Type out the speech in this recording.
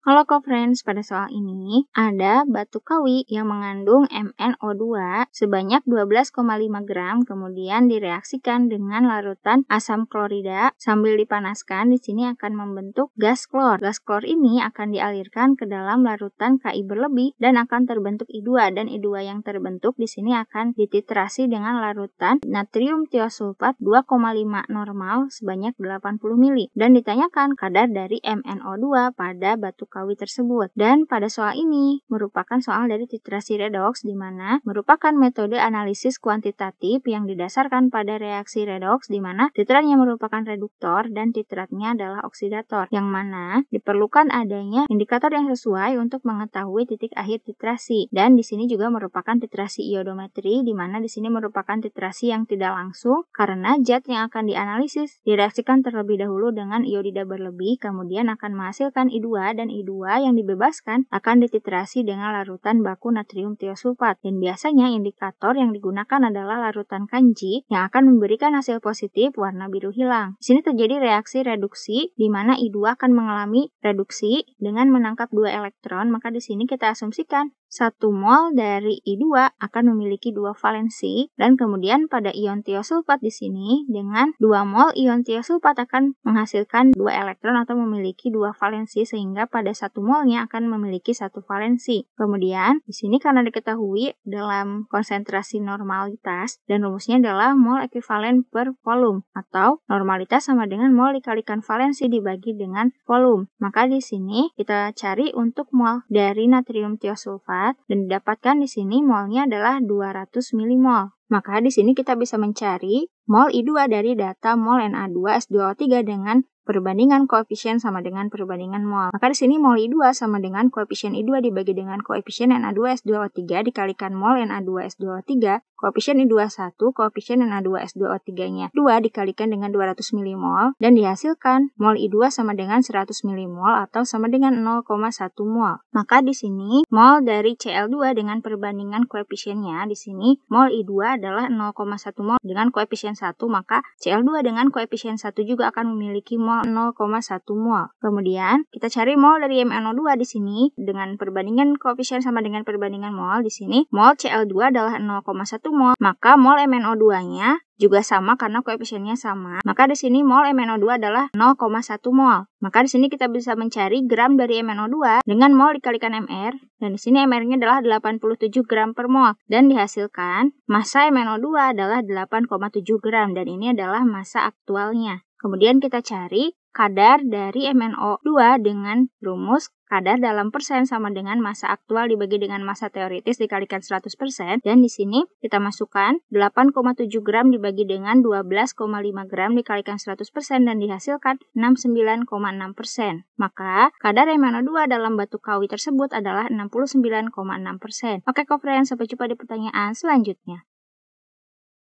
Kalau friends pada soal ini ada batu kawi yang mengandung MnO2 sebanyak 12,5 gram kemudian direaksikan dengan larutan asam klorida sambil dipanaskan di sini akan membentuk gas klor. Gas klor ini akan dialirkan ke dalam larutan Ki berlebih dan akan terbentuk I2 dan I2 yang terbentuk di sini akan dititrasi dengan larutan natrium tiosulfat 2,5 normal sebanyak 80 ml dan ditanyakan kadar dari MnO2 pada batu Sukawi tersebut. Dan pada soal ini merupakan soal dari titrasi redox di mana merupakan metode analisis kuantitatif yang didasarkan pada reaksi redox di mana titratnya merupakan reduktor dan titratnya adalah oksidator yang mana diperlukan adanya indikator yang sesuai untuk mengetahui titik akhir titrasi. Dan di sini juga merupakan titrasi iodometri di mana di sini merupakan titrasi yang tidak langsung karena zat yang akan dianalisis direaksikan terlebih dahulu dengan iodida berlebih kemudian akan menghasilkan I2 dan I NI2 yang dibebaskan akan dititrasi dengan larutan baku natrium tiosulfat dan biasanya indikator yang digunakan adalah larutan kanji yang akan memberikan hasil positif warna biru hilang. Di sini terjadi reaksi reduksi di mana I2 akan mengalami reduksi dengan menangkap dua elektron, maka di sini kita asumsikan satu mol dari I2 akan memiliki dua valensi dan kemudian pada ion tiosulfat di sini dengan dua mol ion tiosulfat akan menghasilkan dua elektron atau memiliki dua valensi sehingga pada satu molnya akan memiliki satu valensi. Kemudian di sini karena diketahui dalam konsentrasi normalitas dan rumusnya adalah mol ekuivalen per volume atau normalitas sama dengan mol dikalikan valensi dibagi dengan volume. Maka di sini kita cari untuk mol dari natrium tiosulfat dan didapatkan di sini molnya adalah 200 milimol. Maka di sini kita bisa mencari mol I2 dari data mol Na2S2O3 dengan perbandingan koefisien sama dengan perbandingan mol. Maka di sini mol I2 sama dengan koefisien I2 dibagi dengan koefisien Na2S2O3 dikalikan mol Na2S2O3, koefisien I21, koefisien Na2S2O3-nya. 2 dikalikan dengan 200 mmol dan dihasilkan mol I2 sama dengan 100 mmol atau sama dengan 0,1 mol. Maka di sini mol dari Cl2 dengan perbandingan koefisiennya di sini mol I2 adalah 0,1 mol dengan koefisien 1 maka Cl2 dengan koefisien 1 juga akan memiliki mol mol. Kemudian kita cari mol dari MnO2 di sini dengan perbandingan koefisien sama dengan perbandingan mol di sini. Mol Cl2 adalah 0,1 mol, maka mol MnO2-nya juga sama karena koefisiennya sama. Maka di sini mol MnO2 adalah 0,1 mol. Maka di sini kita bisa mencari gram dari MnO2 dengan mol dikalikan mR dan di sini mR-nya adalah 87 gram per mol dan dihasilkan massa MnO2 adalah 8,7 gram dan ini adalah massa aktualnya. Kemudian kita cari kadar dari MnO2 dengan rumus kadar dalam persen sama dengan masa aktual dibagi dengan masa teoritis dikalikan 100% dan di sini kita masukkan 8,7 gram dibagi dengan 12,5 gram dikalikan 100% dan dihasilkan 69,6%. Maka kadar MnO2 dalam batu kawi tersebut adalah 69,6%. Oke, Kofren, sampai jumpa di pertanyaan selanjutnya.